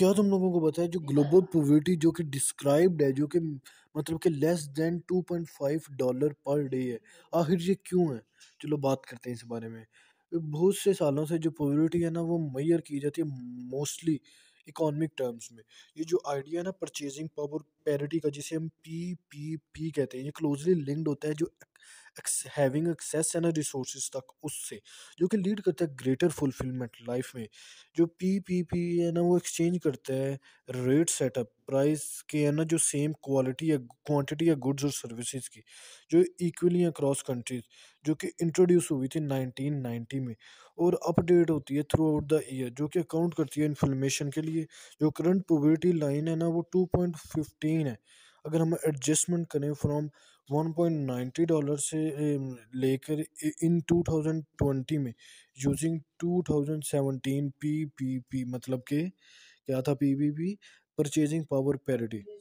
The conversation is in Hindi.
क्या तुम लोगों को पता है जो ग्लोबल पोवर्टी जो कि डिस्क्राइब्ड है जो कि मतलब कि less than two point five dollar per day है आखिर ये क्यों है चलो बात करते हैं इस बारे में बहुत से सालों से जो पोवर्टी है ना वो मैयर की जाती है मोस्टली इकोनॉमिक टर्म्स में ये जो आइडिया ना परचेजिंग पावर पैरिटी का जिसे हम पी पी पी कहते हैं ये क्लोजली लिंक्ड होता है जो हैविंग एक्सेस है ना रिसोर्स तक उससे जो कि लीड करता है ग्रेटर फुलफिलमेंट लाइफ में जो पी पी पी है ना वो एक्सचेंज करता है रेट सेटअप प्राइस के है ना जो सेम क्वालिटी या क्वांटिटी या गुड्स और सर्विसेज की जो इक्वली हैं क्रॉस कंट्रीज जो कि इंट्रोड्यूस हुई थी 1990 में और अपडेट होती है थ्रू आउट द ईयर जो कि अकाउंट करती है इन्फ्लेमेशन के लिए जो करंट पोवर्टी लाइन है ना वो टू पॉइंट फिफ्टीन बेहतरीन है अगर हम एडजस्टमेंट करें फ्रॉम 1.90 डॉलर से लेकर इन 2020 में यूजिंग 2017 पीपीपी मतलब के क्या था पीपीपी परचेजिंग पावर पैरिटी